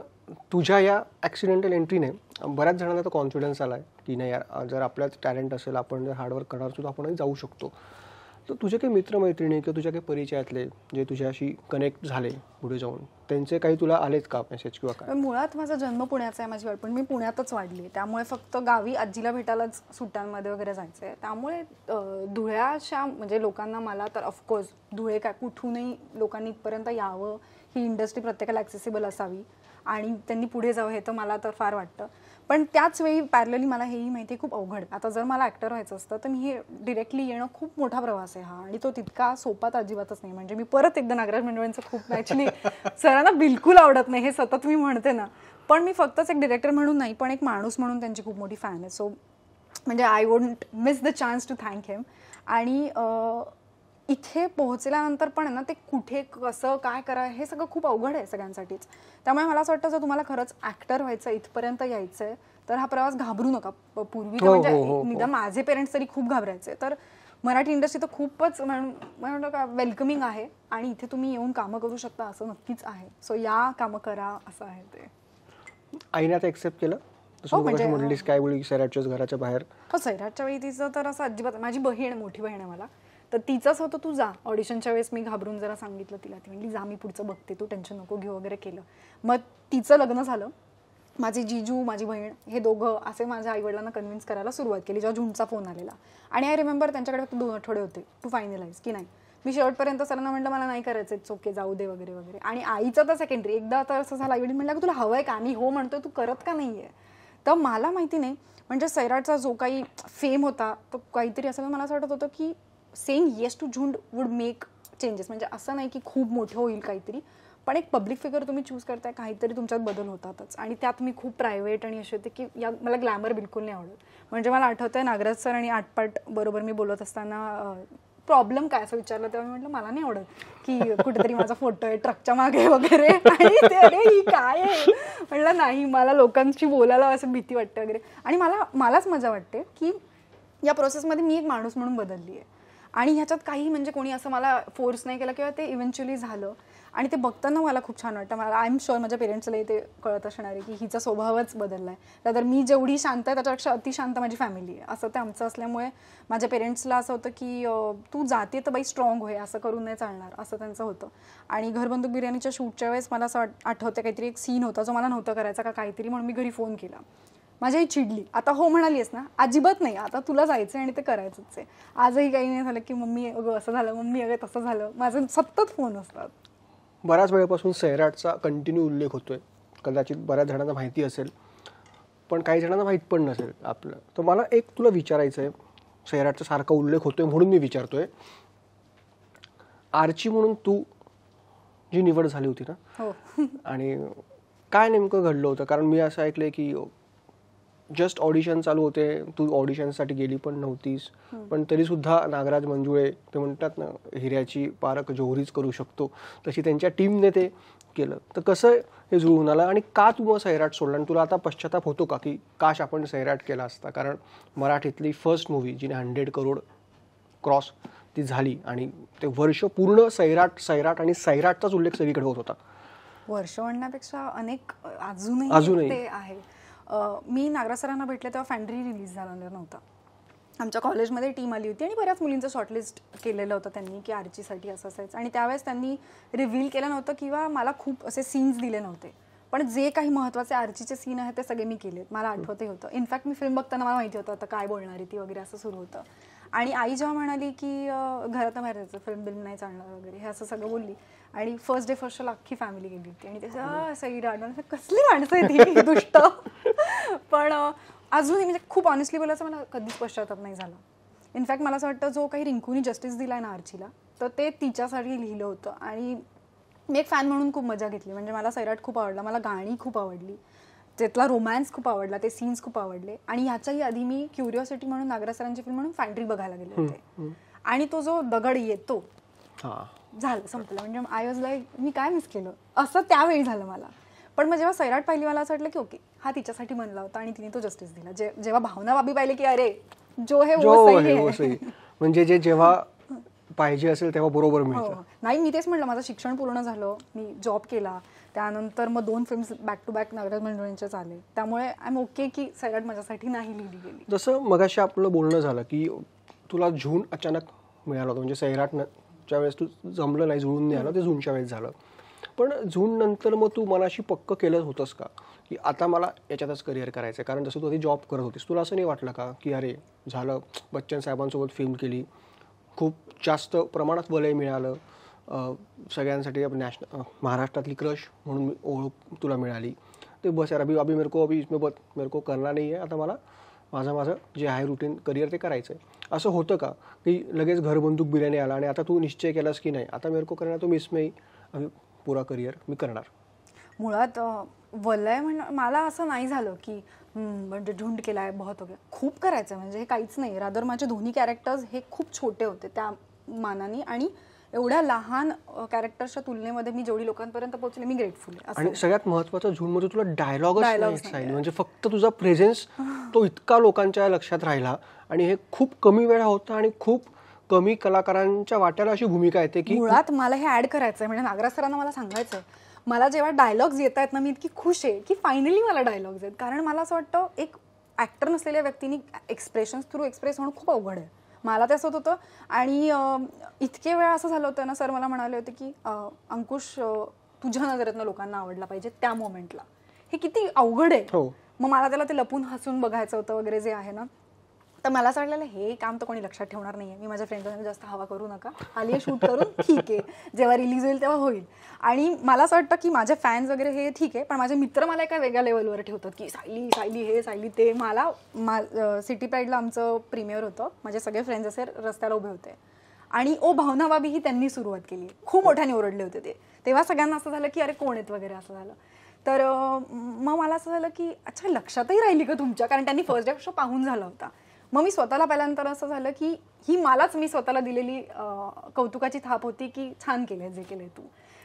Speaker 2: तुझ्या या ॲक्सिडेंटल एंट्रीने बऱ्याच जणांना तो कॉन्फिडन्स आला आहे की नाही यार जर आपल्यात टॅलेंट असेल आपण जर हार्डवर्क करणार असू तर आपणही जाऊ शकतो तर तुझे काही मित्रमैत्रिणी किंवा तुझ्या काही परिचयातले जे तुझ्याशी कनेक्ट झाले पुढे जाऊन त्यांचे काही तुला आलेच का मेसेज किंवा काय
Speaker 1: मुळात माझा जन्म पुण्याचा आहे माझी वाट पण मी पुण्यातच वाढली त्यामुळे फक्त गावी आजीला भेटायलाच सुट्ट्यांमध्ये वगैरे जायचं आहे त्यामुळे धुळ्याशा म्हणजे लोकांना मला तर ऑफकोर्स धुळे काय कुठूनही लोकांनी इथपर्यंत यावं ही इंडस्ट्री प्रत्येकाला ॲक्सेसिबल असावी आणि त्यांनी पुढे जावं हे तर मला तर फार वाटतं पण त्याच वेळी पॅरलली मला हेही माहिती आहे खूप अवघड आता जर मला ॲक्टर व्हायचं असतं तर मी हे डिरेक्टली येणं खूप मोठा प्रवास आहे हा आणि तो तितका सोपात अजिबातच नाही म्हणजे मी परत एकदा नागराज मंडळींचं खूप ॲक्च्युली सरांना बिलकुल आवडत नाही हे सतत मी म्हणते ना पण मी फक्तच एक डिरेक्टर म्हणून नाही पण एक माणूस म्हणून त्यांची खूप मोठी फॅन आहे सो म्हणजे I won't miss the chance to thank him आणि इथे पोहोचल्यानंतर पण ना ते कुठे कसं काय करा हे सगळं खूप अवघड आहे सगळ्यांसाठीच त्यामुळे मला असं वाटतं जर तुम्हाला खरंच ऍक्टर व्हायचं इथपर्यंत यायचं तर हा प्रवास घाबरू नका पूर्वी हो, म्हणजे हो, हो, निदान माझे पेरेंट्स तरी खूप घाबरायचे तर मराठी इंडस्ट्री तर खूपच म्हणून का वेलकमिंग आहे आणि इथे तुम्ही येऊन कामं करू शकता असं नक्कीच आहे सो या कामं करा असं आहे ते
Speaker 2: आईने आता एक्सेप्ट केलं म्हणलीस काय सैराटच्या घराच्या बाहेर
Speaker 1: हो सैराटच्या वेळी तिचं तर असं अजिबात माझी बहीण मोठी बहीण आहे मला तर तिचंच होतं तू जा ऑडिशनच्या वेळेस मी घाबरून जरा सांगितलं तिला ती म्हणली जा मी पुढचं बघते तू टेन्शन नको घेऊ वगैरे केलं मग तिचं लग्न झालं माझे जीजू माझी बहीण हे दोघं असे माझ्या आईवडिलांना कन्व्हिन्स करायला सुरुवात केली जेव्हा जूनचा फोन आलेला आणि आय रिमेंबर त्यांच्याकडे फक्त दोन आठवडे होते टू फायनलाइज की नाही मी शेवटपर्यंत सरांना म्हटलं मला नाही करायचं इट्स ओके जाऊ दे वगैरे वगैरे आणि आईचं तर सेकंडरी एकदा तर असं झालं आईवडील म्हटलं की तुला हवं आहे का मी हो म्हणतो तू करत का नाही आहे तर मला माहिती नाही म्हणजे सैराटचा जो काही फेम होता तो काहीतरी असं मला असं वाटत होतं की same yes to Jhund would make changes म्हणजे असं नाही की खूप मोठं होईल काहीतरी पण एक पब्लिक फिगर तुम्ही चूज करताय काहीतरी तुमच्यात बदल होतातच आणि त्यात मी खूप प्रायव्हेट आणि असे होते की या मला ग्लॅमर बिलकुल नाही आवडत म्हणजे मला आठवतंय आहे नागराज सर आणि आटपाट बरोबर मी बोलत असताना प्रॉब्लेम काय असं विचारलं तेव्हा मी म्हटलं मला नाही आवडत की कुठेतरी माझा फोटो आहे ट्रकच्या मागे वगैरे अरे ही काय आहे म्हटलं नाही मला लोकांशी बोलायला असं भीती वाटते वगैरे आणि मला मलाच मजा वाटते की या प्रोसेसमध्ये मी एक माणूस म्हणून बदलली आहे आणि ह्याच्यात काही म्हणजे कोणी असं मला फोर्स नाही केला किंवा ते इव्हेंच्युअली झालं आणि ते बघताना मला खूप छान वाटतं मला आय एम शुअर माझ्या पेरेंट्सलाही ते कळत असणार आहे की हिचा स्वभावच बदलला आहे तर मी जेवढी शांत आहे त्याच्यापेक्षा अतिशांत माझी फॅमिली आहे असं ते आमचं असल्यामुळे माझ्या पेरेंट्सला असं होतं की तू जाते तर बाई स्ट्रॉंग होय असं करून नाही चालणार असं त्यांचं होतं आणि घरबंदूक बिर्याणीच्या शूटच्या वेळेस मला असं आठवतं काहीतरी एक सीन होता जो मला नव्हतं करायचा का काहीतरी म्हणून मी घरी फोन केला माझी आई चिडली आता हो म्हणालीस ना अजिबात नाही आता तुला जायचं आणि ते करायचंच आहे आजही काही नाही झालं की मम्मी अगं असं झालं मम्मी अगं तसं झालं माझं सतत फोन असतात
Speaker 2: बऱ्याच वेळेपासून सैराटचा कंटिन्यू उल्लेख होतोय कदाचित बऱ्याच जणांना माहिती असेल पण काही जणांना माहीत पण नसेल आपलं तर मला एक तुला विचारायचं आहे सैराटचा सारखा उल्लेख होतोय म्हणून मी विचारतोय आर्ची म्हणून तू जी निवड झाली होती ना हो. आणि काय नेमकं घडलं होतं कारण मी असं ऐकलंय की जस्ट ऑडिशन चालू होते तू ऑडिशन साठी गेली पण नव्हतीस पण तरी सुद्धा नागराज मंजुळे ते म्हणतात ना हिऱ्याची पारख जोहरीच करू शकतो तशी त्यांच्या टीमने ते केलं तर कसं हे जुळून आलं आणि का तू सैराट सोडला आणि तुला आता पश्चाताप होतो का की काश आपण सैराट केला असता कारण मराठीतली फर्स्ट मूवी जिने हंड्रेड करोड क्रॉस ती झाली आणि ते वर्ष पूर्ण सैराट सैराट आणि सैराटचाच उल्लेख सगळीकडे होत होता
Speaker 1: वर्ष म्हणण्यापेक्षा अनेक अजूनही अजूनही आहे मी नागरासरांना सरांना भेटले तेव्हा फॅन्डरी रिलीज झालेला नव्हता आमच्या कॉलेजमध्ये टीम आली होती आणि बऱ्याच मुलींचं शॉर्टलिस्ट केलेलं होतं त्यांनी की आरचीसाठी असं असायचं आणि त्यावेळेस त्यांनी रिव्हील केलं नव्हतं किंवा मला खूप असे सीन्स दिले नव्हते पण जे काही महत्त्वाचे आरचीचे सीन आहेत ते सगळे मी केलेत मला आठवतही होतं इनफॅक्ट मी फिल्म बघताना मला माहिती होतं आता काय बोलणारी ती वगैरे असं सुरू होतं आणि आई जेव्हा म्हणाली की घरात बाहेर जायचं फिल्म बिल्म नाही चालणार वगैरे हे असं सगळं बोलली आणि फर्स्ट डे फर्स्ट अख्खी फॅमिली गेली होती आणि त्याचं सई राडवण कसली माणसं आहे ती दुष्ट पण अजूनही म्हणजे खूप ऑनेस्टली बोलायचं मला कधीच पश्चाताप नाही झाला इनफॅक्ट मला असं वाटतं जो काही रिंकूनी जस्टिस दिला ना आर्चीला तर ते तिच्यासाठी लिहिलं होतं आणि मी एक फॅन म्हणून खूप मजा घेतली म्हणजे मला सैराट खूप आवडला मला गाणी खूप आवडली त्यातला रोमॅन्स खूप आवडला ते सीन्स खूप आवडले आणि ह्याच्याही आधी मी क्युरिओसिटी म्हणून नागरासरांची फिल्म म्हणून फॅन्ट्री बघायला गेले होते आणि तो जो दगड येतो झालं संपलं म्हणजे आय वॉज लाईक मी काय मिस केलं असं त्यावेळी झालं मला पण मग जेव्हा सैराट पाहिली मला असं वाटलं की ओके हा तिच्यासाठी म्हणला होता आणि तिने तो जस्टिस दिला जेव्हा भावना बाबी पाहिले की अरे जो हे वो सही
Speaker 2: म्हणजे जे जेव्हा पाहिजे असेल तेव्हा बरोबर मिळतं हो.
Speaker 1: नाही मी तेच म्हणलं माझं शिक्षण पूर्ण झालं मी जॉब केला त्यानंतर मग दोन films back to back Nagraj मंडळींचे झाले त्यामुळे आय एम ओके की सैराट माझ्यासाठी नाही लिहिली गेली
Speaker 2: जसं मगाशी आपलं बोलणं झालं की तुला झून अचानक मिळालं होतं म्हणजे सैराट ज्या वेळेस तू जमलं नाही झुळून नाही आलं ते झूनच्या वेळेस झालं पण झून नंतर मग तू मनाशी पक्क केलं होतंस का की आता मला याच्यातच करिअर करायचं आहे कारण जसं तू आधी जॉब करत होतीस तुला असं नाही वाटलं का की अरे झालं बच्चन साहेबांसोबत फिल्म केली खूप जास्त प्रमाणात वलय मिळालं सगळ्यांसाठी नॅशन महाराष्ट्रातली क्रश म्हणून ओळख तुला मिळाली ते बस यार अभि अभि मेरको अभि इसमे बत मेरको करणार नाही आहे आता मला माझं माझं जे आहे रुटीन करिअर ते करायचं आहे असं होतं का की लगेच घर बंदूक बिर्याणी आला आणि आता तू निश्चय केलास की नाही आता मेरको करणार तो मिसमेही अभि पुरा करिअर मी करणार
Speaker 1: मुळात वलय म्हण मला असं नाही झालं की म्हणजे झुंड केला आहे बहुत हो खूप करायचं म्हणजे हे काहीच नाही रादर माझे दोन्ही कॅरेक्टर्स हे खूप छोटे होते त्या मानाने आणि एवढ्या लहान कॅरेक्टरच्या तुलनेमध्ये मी जेवढी लोकांपर्यंत पोहोचले मी ग्रेटफुल आहे आणि
Speaker 2: सगळ्यात महत्वाचं झुंड मध्ये तुला डायलॉग म्हणजे फक्त तुझा प्रेझेन्स तो इतका लोकांच्या लक्षात राहिला आणि हे खूप कमी वेळा होतं आणि खूप कमी कलाकारांच्या वाट्याला अशी भूमिका येते की मुळात
Speaker 1: मला हे ऍड करायचंय म्हणजे नागरा सरांना मला सांगायचं मला जेव्हा डायलॉग्स येत आहेत ना मी इतकी खुश आहे की फायनली मला डायलॉग्स आहेत कारण मला असं वाटतं एक ॲक्टर नसलेल्या व्यक्तीने एक्सप्रेशन्स थ्रू एक्सप्रेस होणं खूप अवघड आहे मला ते असं होतं आणि इतके वेळा असं झालं होतं ना सर मला म्हणाले होते की अंकुश तुझ्या नजरेतनं लोकांना आवडला पाहिजे त्या मोमेंटला हे किती अवघड आहे हो. मग मला त्याला ते लपून हसून बघायचं होतं वगैरे जे आहे ना तर मला असं वाटलेलं हे काम तर कोणी लक्षात ठेवणार नाही मी माझ्या फ्रेंडला जास्त हवा करू नका आली शूट करून ठीक आहे जेव्हा रिलीज होईल तेव्हा होईल आणि मला असं वाटतं की माझ्या फॅन्स वगैरे हे ठीक आहे पण माझे मित्र मला एका वेगळ्या लेवलवर ठेवतात की सायली सायली हे सायली ते मला सिटी प्राईडला आमचं प्रीमियर होतं माझे सगळे फ्रेंड्स असे रस्त्याला उभे होते आणि ओ भावना बाबी ही त्यांनी सुरुवात केली खूप मोठ्याने ओरडले होते ते तेव्हा सगळ्यांना असं झालं की अरे कोण आहेत वगैरे असं झालं तर मग मला असं झालं की अच्छा लक्षातही राहिली का तुमच्या कारण त्यांनी फर्स्ट डे पाहून झाला होता मग मी स्वतःला पहिल्यानंतर असं झालं की ही मलाच मी स्वतःला दिलेली कौतुकाची थाप होती की छान केले जे केले तू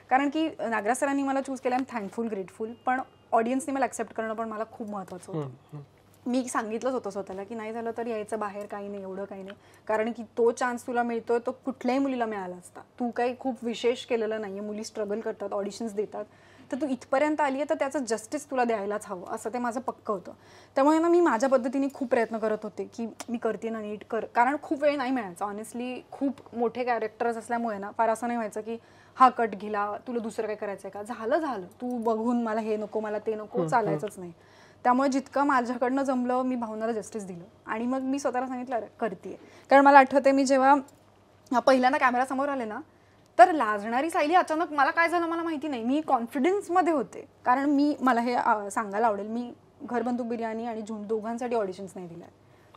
Speaker 1: कारण की नागरा सरांनी मला चूज केलं आहे थँकफुल ग्रेटफुल पण ऑडियन्सने मला ऍक्सेप्ट करणं पण मला खूप महत्त्वाचं होतं मी सांगितलंच होतं स्वतःला की नाही झालं तर यायचं बाहेर काही नाही एवढं काही नाही कारण की तो चान्स तुला मिळतोय तो कुठल्याही मुलीला मिळाला असता तू काही खूप विशेष केलेलं नाही मुली स्ट्रगल करतात ऑडिशन्स देतात तर तू इथपर्यंत आली आहे तर त्याचं जस्टिस तुला द्यायलाच हवं असं ते माझं पक्क होतं त्यामुळे ना मी माझ्या पद्धतीने खूप प्रयत्न करत होते की मी करते ना नीट कर कारण खूप वेळ नाही मिळायचा ऑनेस्टली खूप मोठे कॅरेक्टर्स असल्यामुळे ना फार असं नाही व्हायचं की हा कट गेला तुला दुसरं काय करायचं आहे का झालं झालं तू बघून मला हे नको मला ते नको चालायचंच नाही त्यामुळे जितकं माझ्याकडनं जमलं मी भावनाला जस्टिस दिलं आणि मग मी स्वतःला सांगितलं करते कारण मला आठवते मी जेव्हा पहिल्यांदा कॅमेरासमोर आले ना तर लाजणारी सायली अचानक मला काय झालं मला माहिती नाही मी कॉन्फिडन्समध्ये होते कारण मी मला हे सांगायला आवडेल मी घरबंदूक बिर्याणी आणि झुंड दोघांसाठी ऑडिशन्स नाही दिल्या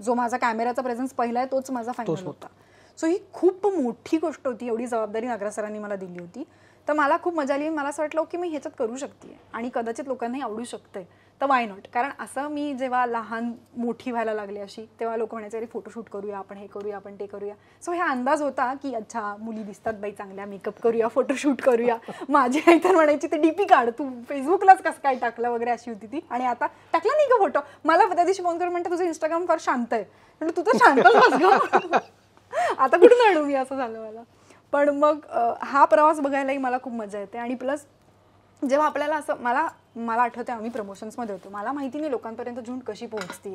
Speaker 1: जो माझा कॅमेराचा प्रेझन्स पहिला आहे तोच माझा फायनल होता सो ही खूप मोठी गोष्ट होती एवढी जबाबदारी नागरा मला दिली होती तर मला खूप मजा आली मला असं वाटलं की मी ह्याच्यात करू शकते आणि कदाचित लोकांनाही आवडू शकतंय तर वाय नॉट कारण असं मी जेव्हा लहान मोठी व्हायला लागली अशी तेव्हा लोक म्हणायचे अरे फोटोशूट करूया आपण हे करूया आपण ते करूया सो हे अंदाज होता की अच्छा मुली दिसतात बाई चांगल्या मेकअप करूया फोटोशूट करूया माझी आई तर म्हणायची ते डीपी काढ तू फेसबुकलाच कसं काय टाकलं वगैरे अशी होती ती आणि आता टाकलं नाही का फोटो मला त्या दिवशी फोन करून म्हणतात तुझं इंस्टाग्राम फार शांत आहे म्हणजे तू तर शांत आता कुठून आणू मी असं झालं मला पण मग हा प्रवास बघायलाही मला खूप मजा येते आणि प्लस जेव्हा आपल्याला असं मला मला आठवतं आम्ही प्रमोशन्समध्ये होतो मला माहिती नाही लोकांपर्यंत झुंड कशी आहे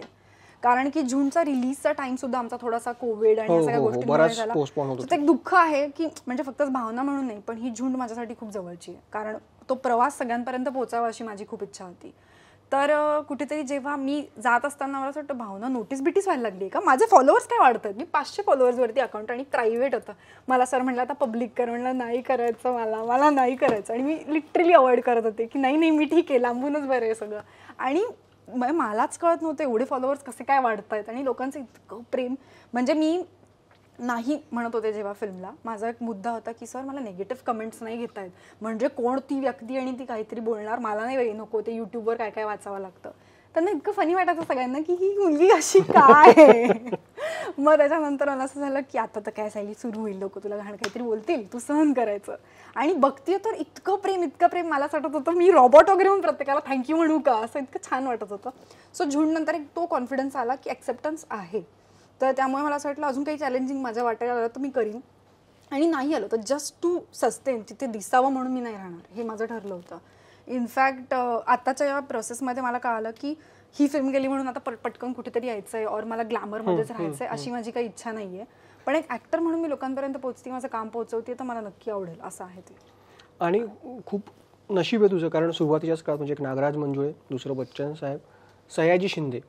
Speaker 1: कारण की झुंडचा रिलीजचा टाइम सुद्धा आमचा थोडासा कोविड आणि हो, सगळ्या हो, हो. गोष्टी एक दुःख आहे की म्हणजे फक्त भावना म्हणून नाही पण ही झुंड माझ्यासाठी खूप जवळची आहे कारण तो प्रवास सगळ्यांपर्यंत पोहोचावा अशी माझी खूप इच्छा होती तर कुठेतरी जेव्हा मी जात असताना मला असं वाटतं भावना नोटीस बिटीस व्हायला लागली का माझे फॉलोअर्स काय वाढत आहेत मी पाचशे फॉलोअर्सवरती अकाउंट आणि प्रायव्हेट होतं मला सर म्हटलं आता पब्लिक कर म्हणलं नाही करायचं मला मला नाही करायचं आणि मी लिटरली अवॉइड करत होते की नाही नाही मी ठीक आहे लांबूनच बरं आहे सगळं आणि मलाच कळत नव्हतं एवढे फॉलोअर्स कसे काय वाढत आहेत आणि लोकांचं इतकं प्रेम म्हणजे मी नाही म्हणत होते जेव्हा फिल्मला माझा एक मुद्दा होता की सर मला नेगेटिव्ह कमेंट्स नाही घेता येत म्हणजे कोण ती व्यक्ती आणि ती काहीतरी बोलणार मला नाही वेळी नको ते युट्यूबवर काय काय वाचावं लागतं त्यांना इतकं फनी वाटायचं सगळ्यांना की ही मुलगी अशी काय मग त्याच्यानंतर मला असं झालं की आता तर काय सायली सुरू होईल लोक तुला घाण काहीतरी बोलतील तू सहन करायचं आणि बघते तर इतकं प्रेम इतकं प्रेम मला वाटत होतं मी रॉबॉट वगैरे म्हणून प्रत्येकाला थँक्यू म्हणू का असं इतकं छान वाटत होतं सो झुंड नंतर एक तो कॉन्फिडन्स आला की ॲक्सेप्टन्स आहे तर त्यामुळे मला असं वाटलं अजून काही चॅलेंजिंग माझ्या वाटायला आलं तर मी करीन आणि नाही आलं तर जस्ट टू सस्टेन तिथे दिसावं म्हणून मी नाही राहणार हे माझं ठरलं होतं इनफॅक्ट आताच्या या प्रोसेसमध्ये मला कळालं की ही फिल्म गेली म्हणून आता पट पटकन कुठेतरी यायचं आहे और मला ग्लॅमरमध्येच राहायचं आहे अशी माझी काही इच्छा नाही आहे पण एक ॲक्टर म्हणून मी लोकांपर्यंत पोहोचते माझं काम पोहोचवते तर मला नक्की आवडेल असं आहे ते
Speaker 2: आणि खूप नशीब आहे तुझं कारण सुरुवातीच्याच काळात म्हणजे एक नागराज मंजुळे दुसरं बच्चन साहेब सयाजी शिंदे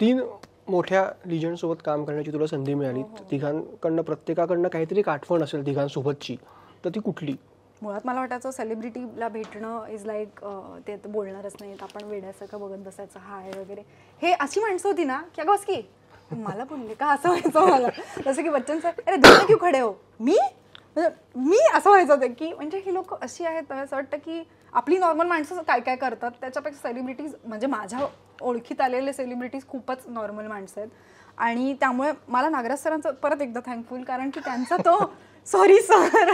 Speaker 2: तीन मोठ्या लिजंडसोबत काम करण्याची तुला संधी मिळाली हो, हो. तिघांकडनं प्रत्येकाकडनं काहीतरी काठवण आठवण असेल तिघांसोबतची तर ती कुठली
Speaker 1: मुळात मला वाटायचं सेलिब्रिटीला भेटणं इज लाईक ते बोलणारच नाहीत आपण वेड्यासारखं बघत बसायचं हाय वगैरे हे अशी माणसं होती ना की अगं की मला बोलले का असं व्हायचं मला जसं की बच्चन सर अरे दोन क्यू खडे हो मी म्हणजे मी असं व्हायचं होतं की म्हणजे ही लोक अशी आहेत असं वाटतं की आपली नॉर्मल माणसं काय काय करतात त्याच्यापेक्षा सेलिब्रिटीज म्हणजे माझ्या ओळखीत आलेले सेलिब्रिटीज खूपच नॉर्मल माणसं आहेत आणि त्यामुळे मला नागराज सरांचं परत एकदा थँकफुल कारण की त्यांचा तो सॉरी सर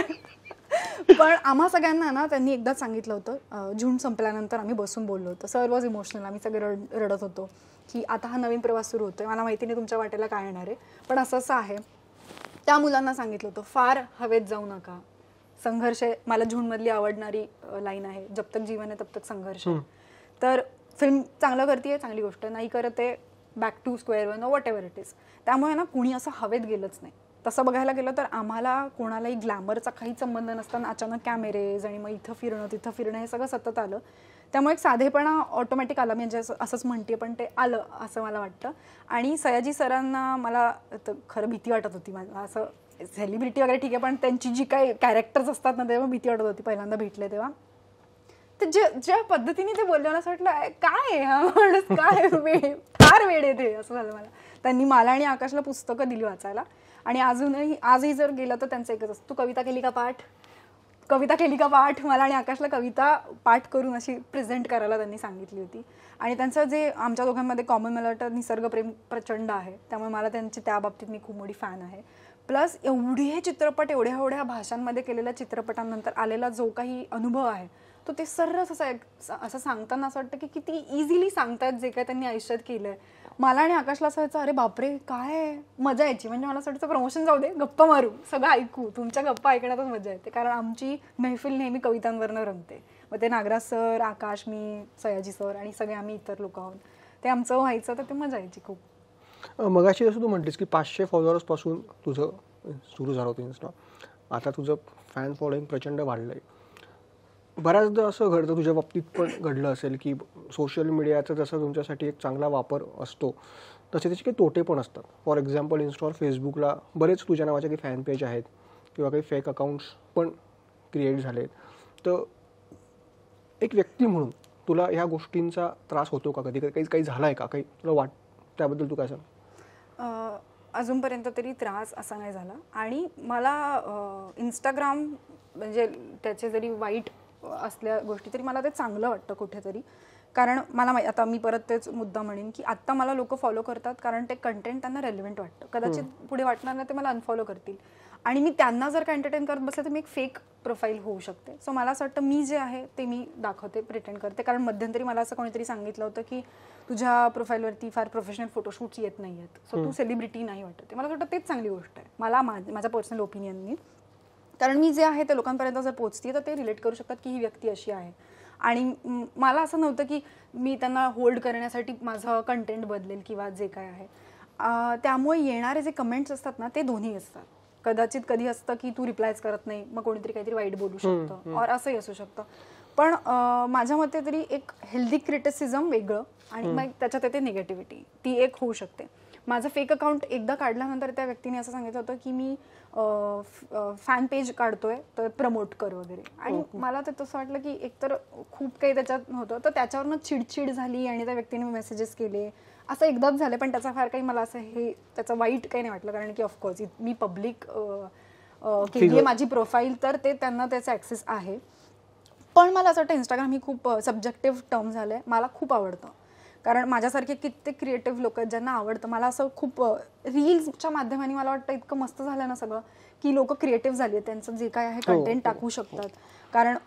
Speaker 1: पण आम्हा सगळ्यांना ना त्यांनी एकदाच सांगितलं होतं झुंड संपल्यानंतर आम्ही बसून बोललो होतो सर वॉज इमोशनल आम्ही सगळे रड रडत होतो की आता हा नवीन प्रवास सुरू होतोय मला माहिती नाही तुमच्या वाटेला काय येणार आहे पण असं असं आहे त्या मुलांना सांगितलं होतं फार हवेत जाऊ नका संघर्ष मला झुंडमधली आवडणारी लाईन आहे जब तक जीवन आहे तब तक संघर्ष तर फिल्म चांगलं करते चांगली गोष्ट नाही करत back to square one whatever it is त्यामुळे ना कुणी असं हवेत गेलंच नाही तसं बघायला गेलं तर आम्हाला कोणालाही ग्लॅमरचा काही संबंध नसताना अचानक कॅमेरेज आणि मग इथं फिरणं तिथं फिरणं हे सगळं सतत आलं त्यामुळे एक साधेपणा ऑटोमॅटिक आला म्हणजे असंच म्हणते पण ते आलं असं मला वाटतं आणि सयाजी सरांना मला खरं भीती वाटत होती मला असं सेलिब्रिटी वगैरे ठीक आहे पण त्यांची जी काही कॅरेक्टर्स असतात ना तेव्हा भीती वाटत होती पहिल्यांदा भेटले तेव्हा तर ज्या पद्धतीने ते बोलले असं वाटलं काय हा माणूस काय वेळ फार वेळ येते असं झालं मला त्यांनी मला आणि आकाशला पुस्तकं दिली वाचायला आणि अजूनही आजही जर गेलं तर त्यांचं एकच असतं तू कविता केली का पाठ कविता केली का पाठ मला आणि आकाशला कविता पाठ करून अशी प्रेझेंट करायला त्यांनी सांगितली होती आणि त्यांचं जे आमच्या दोघांमध्ये कॉमन मला वाटतं निसर्गप्रेम प्रचंड आहे त्यामुळे मला त्यांची त्या बाबतीत मी खूप मोठी फॅन आहे प्लस एवढी हे चित्रपट एवढ्या एवढ्या भाषांमध्ये केलेल्या चित्रपटांनंतर आलेला जो काही अनुभव आहे तो ते सर्रस असं असं सांगताना असं वाटतं की किती इझिली सांगतात जे काय त्यांनी आयुष्यात केलंय मला आणि आकाशला असं व्हायचं अरे बापरे काय मजा यायची म्हणजे मला असं वाटतं प्रमोशन जाऊ दे गप्पा मारू सगळं ऐकू तुमच्या गप्पा ऐकण्यातच मजा येते कारण आमची मैफिल नेहमी कवितांवरनं रंगते मग ते नागराज सर आकाश मी सयाजी सर आणि सगळे आम्ही इतर लोक आहोत ते आमचं व्हायचं तर ते मजा यायची खूप
Speaker 2: मगाशी जसं तू म्हटलीस की पाचशे पासून तुझं सुरू झालं होतं इन्स्टा आता तुझं फॅन फॉलोईंग प्रचंड वाढलंय बऱ्याचदा असं घडतं तुझ्या बाबतीत पण घडलं असेल की सोशल मीडियाचा जसा तुमच्यासाठी एक चांगला वापर असतो तसे त्याचे काही तोटे पण असतात फॉर एक्झाम्पल इन्स्टॉल फेसबुकला बरेच तुझ्या नावाचे काही फॅन पेज आहेत किंवा काही फेक अकाउंट्स पण क्रिएट झाले तर एक व्यक्ती म्हणून तुला ह्या गोष्टींचा त्रास होतो का कधी काही काही झाला आहे का काही तुला वाट त्याबद्दल तू काय
Speaker 1: सांग अजूनपर्यंत तरी त्रास असा नाही झाला आणि मला इंस्टाग्राम म्हणजे त्याचे जरी वाईट असल्या गोष्टी तरी मला ते चांगलं वाटतं कुठेतरी कारण मला आता मी परत तेच मुद्दा म्हणेन की आत्ता मला लोक फॉलो करतात कारण ते कंटेंट त्यांना रेलिव्हेंट वाटतं कदाचित पुढे वाटणार नाही ते मला अनफॉलो करतील आणि मी त्यांना जर का एंटरटेन करत बसले तर मी एक फेक प्रोफाईल होऊ शकते सो मला असं वाटतं मी जे आहे ते मी दाखवते प्रिटेंड करते कारण मध्यंतरी मला असं कोणीतरी सांगितलं होतं की तुझ्या प्रोफाईलवरती फार प्रोफेशनल फोटोशूट्स येत नाही आहेत सो तू सेलिब्रिटी नाही वाटत मला असं वाटतं तेच चांगली गोष्ट आहे मला माझ्या पर्सनल ओपिनियननी कारण मी जे आहे ते लोकांपर्यंत जर पोहोचते तर ते रिलेट करू शकतात की ही व्यक्ती अशी आहे आणि मला असं नव्हतं की मी त्यांना होल्ड करण्यासाठी माझं कंटेंट बदलेल किंवा जे काय आहे त्यामुळे येणारे जे कमेंट्स असतात ना ते दोन्ही असतात कदाचित कधी असतं की तू रिप्लायच करत नाही मग कोणीतरी काहीतरी वाईट बोलू शकतं और असंही असू शकतं पण माझ्या मते तरी एक हेल्दी क्रिटिसिझम वेगळं आणि मग त्याच्यात येते निगेटिव्हिटी ती एक होऊ शकते माझं फेक अकाउंट एकदा काढल्यानंतर त्या व्यक्तीने असं सांगितलं होतं की मी फॅन पेज काढतोय तर प्रमोट कर वगैरे आणि मला तर तसं वाटलं की एकतर खूप काही त्याच्यात होतं तर त्याच्यावरनं चिडचिड झाली आणि त्या व्यक्तीने मेसेजेस केले असं एकदाच झालं पण त्याचा फार काही मला असं हे त्याचं वाईट काही नाही वाटलं कारण की ऑफकोर्स मी पब्लिक केली आहे माझी प्रोफाईल तर ते त्यांना त्याचा ॲक्सेस आहे पण मला असं वाटतं इंस्टाग्राम ही खूप सब्जेक्टिव्ह टर्म झालं मला खूप आवडतं कारण माझ्यासारखे कित्येक क्रिएटिव्ह लोक आहेत ज्यांना आवडतं मला असं खूप रील्सच्या माध्यमाने मला वाटतं इतकं मस्त झालं ना सगळं की लोक क्रिएटिव्ह आहेत त्यांचं जे काय आहे कंटेंट हो, हो. टाकू शकतात कारण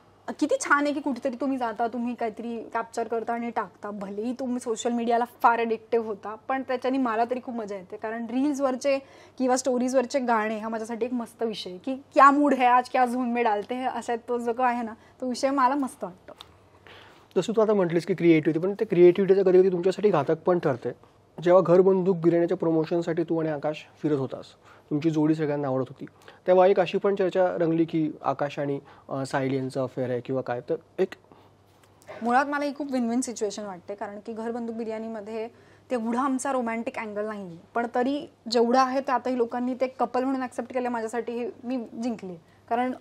Speaker 1: किती छान आहे की कुठेतरी तुम्ही जाता तुम्ही काहीतरी कॅप्चर करता आणि टाकता भलेही तुम्ही सोशल मीडियाला फार अडिक्टिव्ह होता पण त्याच्याने मला तरी खूप मजा येते कारण रील्सवरचे किंवा स्टोरीजवरचे गाणे हा माझ्यासाठी एक मस्त विषय की क्या मूड है आज क्या झोन में डालते है असा तो जो आहे ना तो विषय मला मस्त वाटतो
Speaker 2: जसं तू आता म्हटलीस की क्रिएटिव्हिटी पण ते क्रिएटिव्हिटीचं कधी कधी तुमच्यासाठी घातक पण ठरते जेव्हा घर बंदूक गिरण्याच्या प्रमोशनसाठी तू आणि आकाश फिरत होतास तुमची जोडी सगळ्यांना आवडत होती तेव्हा एक अशी पण चर्चा रंगली की आकाश आणि सायली यांचा अफेअर आहे किंवा काय तर एक
Speaker 1: मुळात मला ही खूप विन विन सिच्युएशन वाटते कारण की घर बंदूक बिर्याणीमध्ये तेवढा आमचा रोमॅन्टिक अँगल नाही पण तरी जेवढं आहे आताही लोकांनी ते कपल म्हणून ॲक्सेप्ट केलं माझ्यासाठी मी जिंकले कारण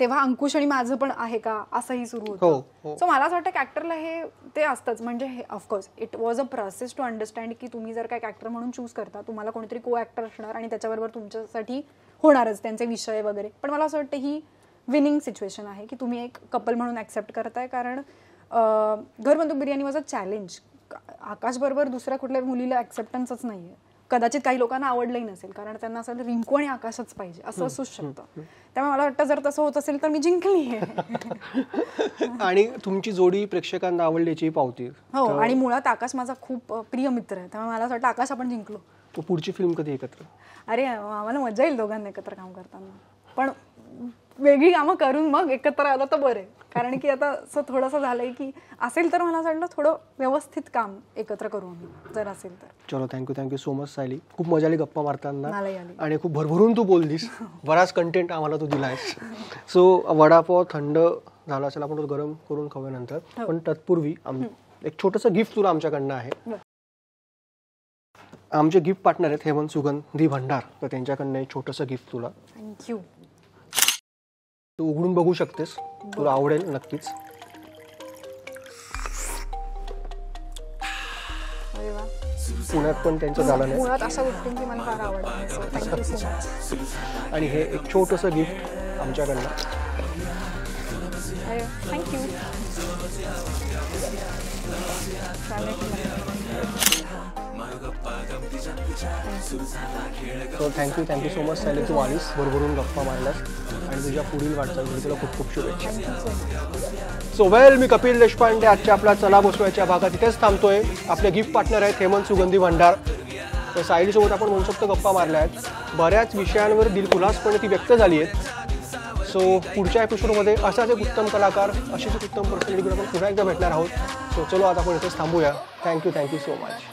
Speaker 1: तेव्हा अंकुश आणि माझं पण आहे का असंही सुरू होतं सो हो, हो. मला असं वाटतं कॅक्टरला हे ते असतंच म्हणजे of course it was a process to understand की तुम्ही जर काय कॅक्टर म्हणून चूज करता तुम्हाला कोणीतरी को ऍक्टर असणार आणि त्याच्याबरोबर तुमच्यासाठी होणारच त्यांचे विषय वगैरे पण मला असं वाटतं ही विनिंग सिच्युएशन आहे की तुम्ही एक कपल म्हणून ऍक्सेप्ट करताय कारण Ghar Banduk Biryani was a challenge आकाशबरोबर दुसऱ्या कुठल्या मुलीला ऍक्सेप्टन्सच नाही आहे कदाचित काही लोकांना आवडलंही नसेल कारण त्यांना असं रिंकू आणि आकाशच पाहिजे असं असूच शकतं त्यामुळे मला वाटतं जर तसं होत असेल तर मी जिंकली
Speaker 2: आणि तुमची जोडी प्रेक्षकांना आवडल्याची पावती हो आणि
Speaker 1: मुळात आकाश माझा खूप प्रिय मित्र आहे त्यामुळे मला असं वाटतं आकाश आपण जिंकलो
Speaker 2: पुढची फिल्म कधी एकत्र
Speaker 1: अरे आम्हाला मजा येईल दोघांना एकत्र काम करताना पण वेगळी कामं करून मग एकत्र आलं तर बरे कारण की आता असं थोडंसं झालंय की असेल तर मला वाटलं थोडं व्यवस्थित काम एकत्र करून जर असेल तर
Speaker 2: चलो thank you thank you so much Sayali खूप मजा आली गप्पा मारताना आणि खूप भरभरून तू बोललीस बराच कंटेंट आम्हाला तू दिलायस सो वडापाव थंड झाला असेल आपण तो गरम करून खाऊया नंतर हो. पण तत्पूर्वी एक छोटंसं गिफ्ट तुला आमच्याकडनं आहे आमचे गिफ्ट पार्टनर आहेत हेमंत सुगंधी भंडार तर त्यांच्याकडनं एक छोटंसं गिफ्ट तुला थँक्यू तू उघडून बघू शकतेस तुला आवडेल नक्कीच
Speaker 1: पुण्यात पण त्यांचं झालं नाही
Speaker 2: आणि हे एक छोटस गिफ्ट आमच्याकडनं thank you thank you so much Sally तू आलीस भरभरून गप्पा मारलास आणि तुझ्या पुढील वाटचालीसाठी खूप खूप शुभेच्छा सो वेल मी कपिल देशपांडे आजच्या आपला चला बसवायच्या भागात इथेच थांबतोय आपले गिफ्ट पार्टनर आहेत हेमंत सुगंधी भंडार तर सायलीसोबत आपण म्हणू शकतो गप्पा मारल्या आहेत बऱ्याच विषयांवर दिलखुलासपणे ती व्यक्त झाली आहेत सो पुढच्या एपिसोडमध्ये असाच एक उत्तम कलाकार असेच एक उत्तम प्रसंगी आपण पुन्हा एकदा भेटणार आहोत
Speaker 1: सो चलो आता आपण इथेच थांबूया थँक्यू थँक्यू सो मच